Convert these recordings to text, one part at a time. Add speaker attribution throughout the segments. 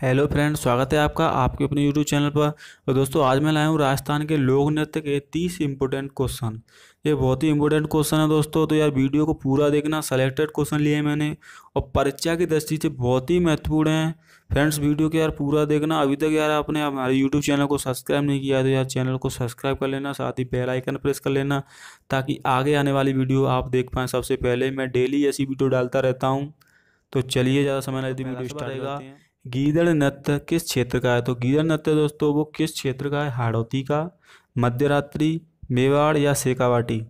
Speaker 1: hello friend स्वागत है आपका आपके अपने यूट्यूब चैनल पर और तो दोस्तों आज मैं लाया हूँ राजस्थान के लोक नृत्य के तीस इंपॉर्टेंट क्वेश्चन ये बहुत ही इंपॉर्टेंट क्वेश्चन है दोस्तों तो यार वीडियो को पूरा देखना सेलेक्टेड क्वेश्चन लिए मैंने और परीक्षा की दृष्टि से बहुत ही महत्वपूर्ण है फ्रेंड्स वीडियो के यार पूरा देखना अभी तक यार आपने हमारे यूट्यूब चैनल को सब्सक्राइब नहीं किया तो यार चैनल को सब्सक्राइब कर लेना साथ ही बेल आइकन प्रेस कर लेना ताकि आगे आने वाली वीडियो आप देख पाएँ सबसे पहले मैं डेली ऐसी वीडियो डालता रहता हूँ तो चलिए ज़्यादा समय नहीं वीडियो स्टार्ट रहेगा गीदड़ नृत्य किस क्षेत्र का है तो गीदड़ नृत्य दोस्तों वो किस क्षेत्र का है हाड़ौती का मध्यरात्रि मेवाड़ या शेखावाटी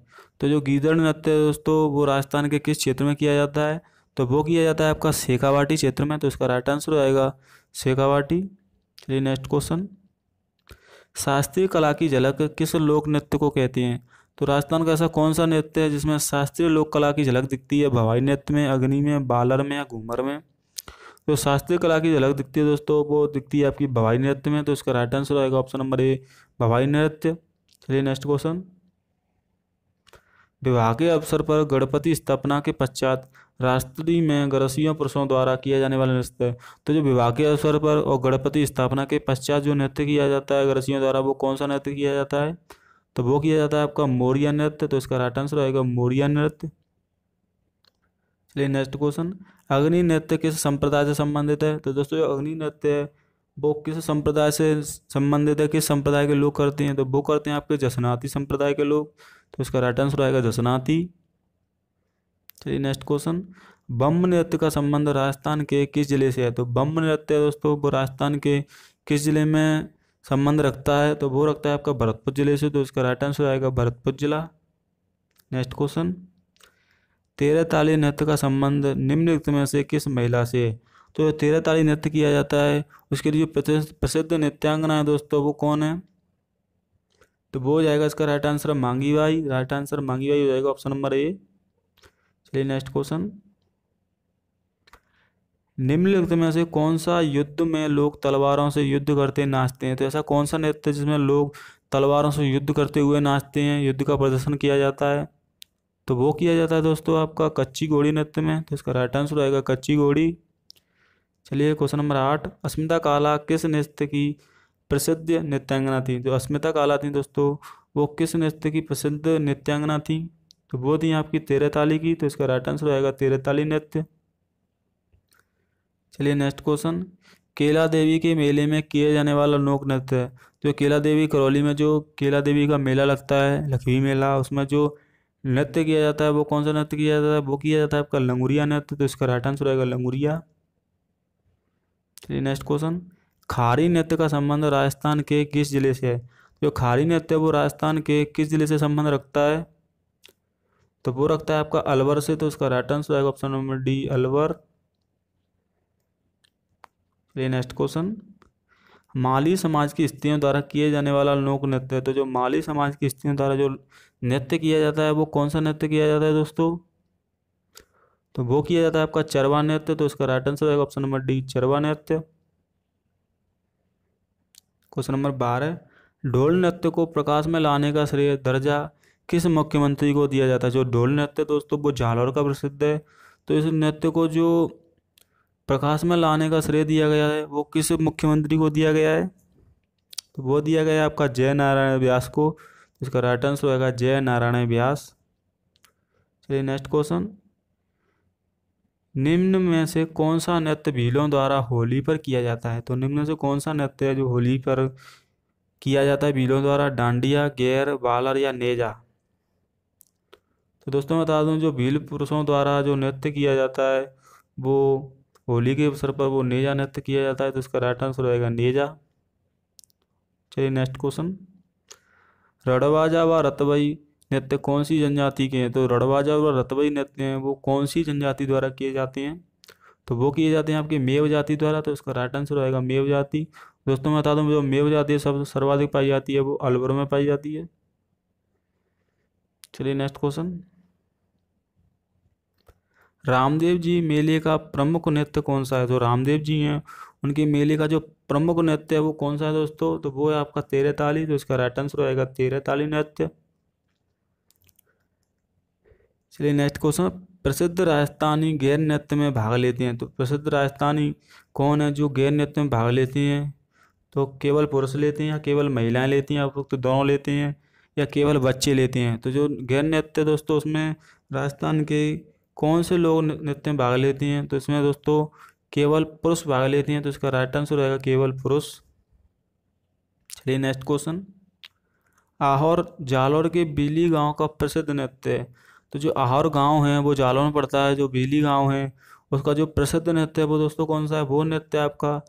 Speaker 1: तो जो गीदड़ नृत्य दोस्तों वो राजस्थान के किस क्षेत्र में किया जाता है तो वो किया जाता है आपका शेखावाटी क्षेत्र में तो इसका राइट आंसर हो जाएगा शेखावाटी चलिए नेक्स्ट क्वेश्चन शास्त्रीय कला की झलक किस लोक नृत्य को कहते हैं तो राजस्थान का ऐसा कौन सा नृत्य है जिसमें शास्त्रीय लोक कला की झलक दिखती है भवाई नृत्य में अग्नि में बालर में या घूमर में जो तो शास्त्रीय कला की झलक दिखती है दोस्तों वो दिखती है आपकी भवाई नृत्य में तो इसका राइट आंसर होगा ऑप्शन नंबर ए भवाई नृत्य चलिए नेक्स्ट क्वेश्चन विवाह के अवसर पर गणपति स्थापना के पश्चात राष्ट्रीय में ग्रसियों पुरुषों द्वारा किया जाने वाला नृत्य तो जो विवाह के अवसर पर और गणपति स्थापना के पश्चात जो नृत्य किया जाता है ग्रसियों द्वारा वो कौन सा नृत्य किया जाता है तो वो किया जाता है आपका मौर्य नृत्य तो इसका राइट आंसर होगा मौर्य नृत्य चलिए नेक्स्ट क्वेश्चन अग्नि नृत्य किस संप्रदाय से संबंधित है तो दोस्तों जो अग्नि नृत्य है वो किस संप्रदाय से संबंधित है किस संप्रदाय के लोग करते हैं तो वो करते हैं आपके जसनाती संप्रदाय के लोग तो इसका राइट आंसर आएगा जसनाती चलिए नेक्स्ट क्वेश्चन बम नृत्य का संबंध राजस्थान के किस जिले से है तो बम नृत्य दोस्तों वो राजस्थान के किस जिले में संबंध रखता है तो वो रखता है आपका भरतपुर जिले से तो इसका राइट आंसर आएगा भरतपुर जिला नेक्स्ट क्वेश्चन तेरह ताली नृत्य का संबंध निम्नलिखित में से किस महिला से तो तेरह ताली नृत्य किया जाता है उसके लिए जो प्रसिद्ध नृत्यांगना है दोस्तों वो कौन है तो वो हो जाएगा इसका right answer Mangi Bai right answer Mangi Bai हो जाएगा ऑप्शन नंबर ए चलिए नेक्स्ट क्वेश्चन निम्नलिखित में से कौन सा युद्ध में लोग तलवारों से युद्ध करते नाचते हैं तो ऐसा कौन सा नृत्य जिसमें लोग तलवारों से युद्ध करते हुए नाचते हैं युद्ध का प्रदर्शन किया जाता है तो वो किया जाता है दोस्तों आपका कच्ची घोड़ी नृत्य में तो इसका राइट आंसर आएगा कच्ची घोड़ी चलिए क्वेश्चन नंबर आठ अस्मिता काला किस नृत्य की प्रसिद्ध नृत्यांगना थी जो अस्मिता काला थी दोस्तों वो किस नृत्य की प्रसिद्ध नृत्यांगना थी तो वो थी आपकी ताली की तो इसका राइट आंसर आएगा ताली नृत्य चलिए नेक्स्ट क्वेश्चन केला देवी के मेले में किया जाने वाला लोक नृत्य जो तो केला देवी करौली में जो केला देवी का मेला लगता है लखवी मेला उसमें जो नृत्य किया जाता है वो कौन सा नृत्य किया जाता है वो किया जाता है आपका लंगुरिया नृत्य तो इसका राइट आंसर आएगा लंगुरिया चलिए नेक्स्ट क्वेश्चन खारी नृत्य का संबंध राजस्थान के किस जिले से है जो खारी नृत्य है वो राजस्थान के किस जिले से संबंध रखता है तो वो रखता है आपका अलवर से तो उसका राइट आंसर आएगा option number D Alwar next question माली समाज की स्त्रियों द्वारा किए जाने वाला लोक नृत्य तो जो माली समाज की स्त्रियों द्वारा जो नृत्य किया जाता है वो कौन सा नृत्य किया जाता है दोस्तों तो वो किया जाता है आपका चरवा नृत्य तो इसका राइट आंसर है ऑप्शन नंबर डी चरवा नृत्य क्वेश्चन नंबर बारह ढोल नृत्य को प्रकाश में लाने का श्रेय दर्जा किस मुख्यमंत्री को दिया जाता है जो ढोल नृत्य दोस्तों वो झालौर का प्रसिद्ध है तो इस नृत्य को जो प्रकाश में लाने का श्रेय दिया गया है वो किस मुख्यमंत्री को दिया गया है तो वो दिया गया आपका जय नारायण व्यास को इसका राइट आंसर होगा जय नारायण व्यास चलिए नेक्स्ट क्वेश्चन निम्न में से कौन सा नृत्य भीलों द्वारा होली पर किया जाता है तो निम्न से कौन सा नृत्य है जो होली पर किया जाता है भीलों द्वारा डांडिया गैर बालर या नेजा तो दोस्तों बता दूं जो भील पुरुषों द्वारा जो नृत्य किया जाता है वो होली के अवसर पर वो नेजा नृत्य किया जाता है तो इसका राइट आंसर रहेगा नेजा चलिए नेक्स्ट क्वेश्चन रड़वाजा व रतबई नृत्य कौन सी जनजाति के हैं तो रड़वाजा व रतवई नृत्य हैं वो कौन सी जनजाति द्वारा किए जाते हैं तो वो किए जाते हैं आपके मेव जाति द्वारा तो इसका राइट आंसर रहेगा मेव जाति दोस्तों मैं बता दूँ जो मेव जाति है सब सर्वाधिक पाई जाती है वो अलवर में पाई जाती है चलिए नेक्स्ट क्वेश्चन रामदेव जी मेले का प्रमुख नृत्य कौन सा है तो रामदेव जी हैं उनके मेले का जो प्रमुख नृत्य है वो कौन सा है दोस्तों तो वो है आपका तेरह ताली तो इसका राइट आंसर होएगा तेरह ताली नृत्य चलिए नेक्स्ट क्वेश्चन प्रसिद्ध राजस्थानी गैर नृत्य में भाग लेते हैं तो प्रसिद्ध राजस्थानी कौन है जो गैर नृत्य में भाग लेते हैं तो केवल पुरुष लेते हैं या केवल महिलाएं लेती हैं आप लोग तो दोनों लेते हैं या केवल बच्चे लेते हैं तो जो गैर नृत्य दोस्तों उसमें राजस्थान के कौन से लोग नृत्य में भाग लेती हैं तो इसमें दोस्तों केवल पुरुष भाग लेते हैं तो इसका राइट आंसर रहेगा केवल पुरुष चलिए नेक्स्ट क्वेश्चन आहोर जालौर के बिली गांव का प्रसिद्ध नृत्य है तो जो आहोर गांव है वो जालौर में पड़ता है जो बीली गांव है उसका जो प्रसिद्ध नृत्य है वो दोस्तों कौन सा है वो नृत्य आपका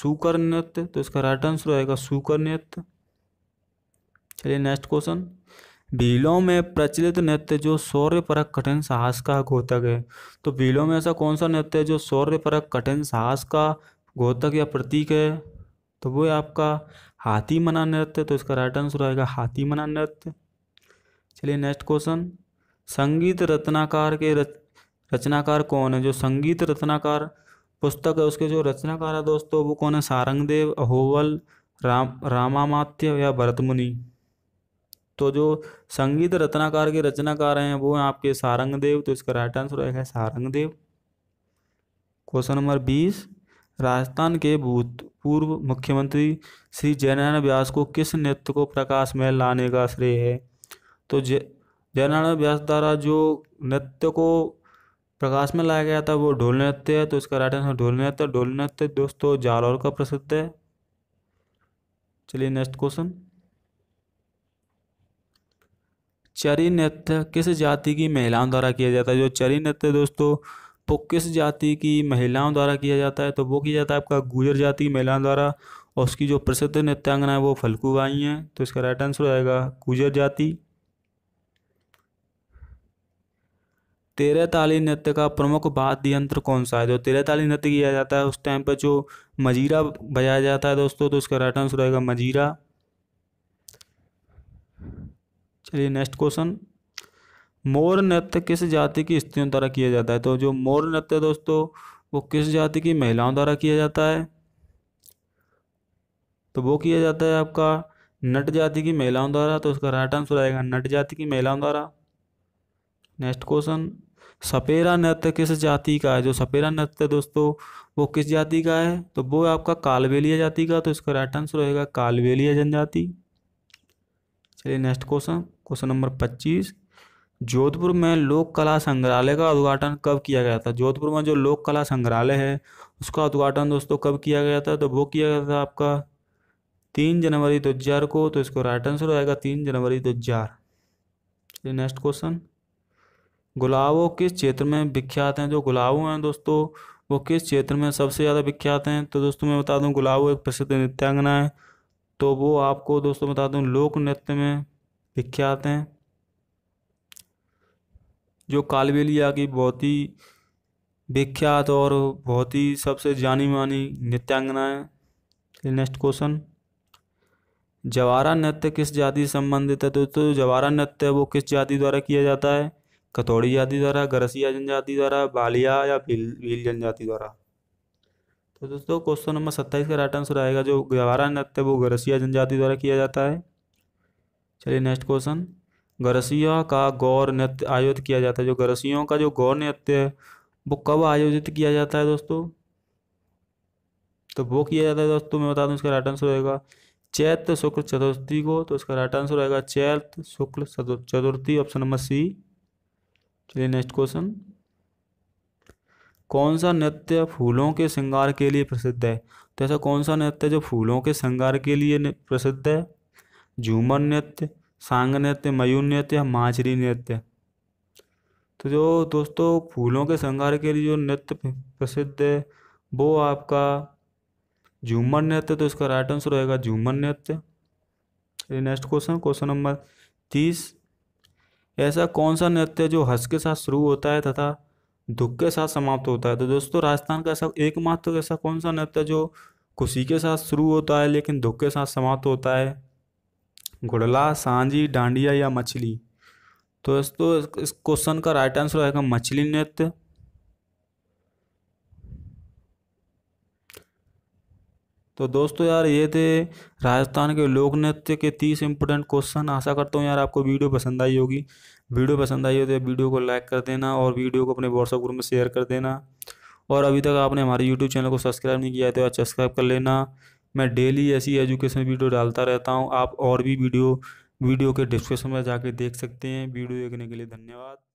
Speaker 1: सुकर नृत्य तो इसका राइट आंसर रहेगा सुकर नृत्य चलिए नेक्स्ट क्वेश्चन भीलों में प्रचलित नृत्य जो शौर्य परक कठिन साहस का घोतक है तो भीलों में ऐसा कौन सा नृत्य है जो शौर्य परक कठिन साहस का घोतक या प्रतीक है तो वो है आपका हाथी मना नृत्य तो इसका राइट आंसर आएगा हाथी मना नृत्य चलिए नेक्स्ट क्वेश्चन संगीत रत्नाकार के रच रचनाकार कौन है जो संगीत रत्नाकार पुस्तक है उसके जो रचनाकार है दोस्तों वो कौन है सारंगदेव अहोवल राम रामामात्य या भरत मुनि तो जो संगीत रत्नाकार के रचनाकार हैं वो हैं आपके सारंगदेव तो इसका राइट आंसर होगा सारंगदेव क्वेश्चन नंबर बीस राजस्थान के भूतपूर्व मुख्यमंत्री श्री जयनारायण व्यास को किस नृत्य को प्रकाश में लाने का श्रेय है तो जय जयनारायण व्यास द्वारा जो नृत्य को प्रकाश में लाया गया था वो ढोल नृत्य है तो इसका राइट आंसर ढोल नृत्य ढोल नृत्य दोस्तों जालौर का प्रसिद्ध है चलिए नेक्स्ट क्वेश्चन चरी नृत्य किस जाति की महिलाओं द्वारा किया जाता है जो चरी नृत्य दोस्तों तो किस जाति की महिलाओं द्वारा किया जाता है तो वो किया जाता है आपका गुजर जाति की महिलाओं द्वारा और उसकी जो प्रसिद्ध नृत्यांगना है वो बाई हैं तो इसका राइट आंसर हो जाएगा गुजर जाति तेरह ताली नृत्य का प्रमुख वाद्य यंत्र कौन सा है जो तेरह ताली नृत्य किया जाता है उस टाइम पर जो मजीरा बजाया जाता है दोस्तों तो उसका राइट आंसर रहेगा मजीरा चलिए नेक्स्ट क्वेश्चन मोर नृत्य किस जाति की स्त्रियों द्वारा किया जाता है तो जो मोर नृत्य दोस्तों वो किस जाति की महिलाओं द्वारा किया जाता है तो वो किया जाता है आपका नट जाति की महिलाओं द्वारा तो उसका राइट आंसर आएगा नट जाति की महिलाओं द्वारा नेक्स्ट क्वेश्चन सपेरा नृत्य किस जाति का है जो सपेरा नृत्य दोस्तों वो किस जाति का है तो वो आपका कालवेलिया जाति का तो इसका राइट आंसर रहेगा कालवेलिया जनजाति चलिए नेक्स्ट क्वेश्चन क्वेश्चन नंबर पच्चीस जोधपुर में लोक कला संग्रहालय का उद्घाटन कब किया गया था जोधपुर में जो लोक कला संग्रहालय है उसका उद्घाटन दोस्तों कब किया गया था तो वो किया गया था आपका तीन जनवरी दो हजार को तो इसको राइट आंसर आएगा तीन जनवरी दो हजार नेक्स्ट क्वेश्चन गुलाबों किस क्षेत्र में विख्यात हैं जो गुलाबो हैं दोस्तों वो किस क्षेत्र में सबसे ज़्यादा विख्यात हैं तो दोस्तों मैं बता दूं गुलाबो एक प्रसिद्ध नृत्यांगना है तो वो आपको दोस्तों बता दूं लोक नृत्य में विख्यात हैं जो कालबेलिया की बहुत ही विख्यात और बहुत ही सबसे जानी मानी नृत्यांगना है नेक्स्ट क्वेश्चन जवारा नृत्य किस जाति से संबंधित है दोस्तों तो, तो जवारा नृत्य वो किस जाति द्वारा किया जाता है कथौड़ी जाति द्वारा गरसिया जनजाति द्वारा बालिया या भील भील जनजाति द्वारा तो दोस्तों क्वेश्चन नंबर सत्ताईस का राइट आंसर आएगा जो जवारा नृत्य वो गरसिया जनजाति द्वारा किया जाता है चलिए नेक्स्ट क्वेश्चन गरसिया का गौर नृत्य आयोजित किया जाता है जो गरसियों का जो गौर नृत्य है वो कब आयोजित किया जाता है दोस्तों तो वो किया जाता है दोस्तों मैं बता दूं इसका राइट आंसर रहेगा चैत्र शुक्ल चतुर्थी को तो इसका राइट आंसर रहेगा चैत शुक्ल चतुर्थी ऑप्शन नंबर सी चलिए नेक्स्ट क्वेश्चन कौन सा नृत्य फूलों के श्रृंगार के लिए प्रसिद्ध है तो ऐसा कौन सा नृत्य जो फूलों के श्रृंगार के लिए प्रसिद्ध है झूमर नृत्य सांग नृत्य मयूर नृत्य माझरी नृत्य तो जो दोस्तों फूलों के श्रृंगार के लिए जो नृत्य प्रसिद्ध है वो आपका झूमर नृत्य तो इसका राइट आंसर रहेगा झूमर नृत्य नेक्स्ट क्वेश्चन क्वेश्चन नंबर तीस ऐसा कौन सा नृत्य जो हंस के साथ शुरू होता है तथा दुख के साथ समाप्त होता है तो दोस्तों राजस्थान का ऐसा एकमात्र ऐसा कौन सा नृत्य जो खुशी के साथ शुरू होता है लेकिन दुख के साथ समाप्त होता है घुड़ला सांझी डांडिया या मछली तो दोस्तों इस क्वेश्चन तो का राइट आंसर आएगा मछली नृत्य तो दोस्तों यार ये थे राजस्थान के लोक नृत्य के तीस इंपोर्टेंट क्वेश्चन आशा करता हूँ यार आपको वीडियो पसंद आई होगी वीडियो पसंद आई हो तो वीडियो को लाइक कर देना और वीडियो को अपने व्हाट्सएप ग्रुप में शेयर कर देना और अभी तक आपने हमारे यूट्यूब चैनल को सब्सक्राइब नहीं किया तो यार सब्सक्राइब कर लेना मैं डेली ऐसी एजुकेशन वीडियो डालता रहता हूँ आप और भी वीडियो वीडियो के डिस्क्रिप्शन में जाके देख सकते हैं वीडियो देखने के लिए धन्यवाद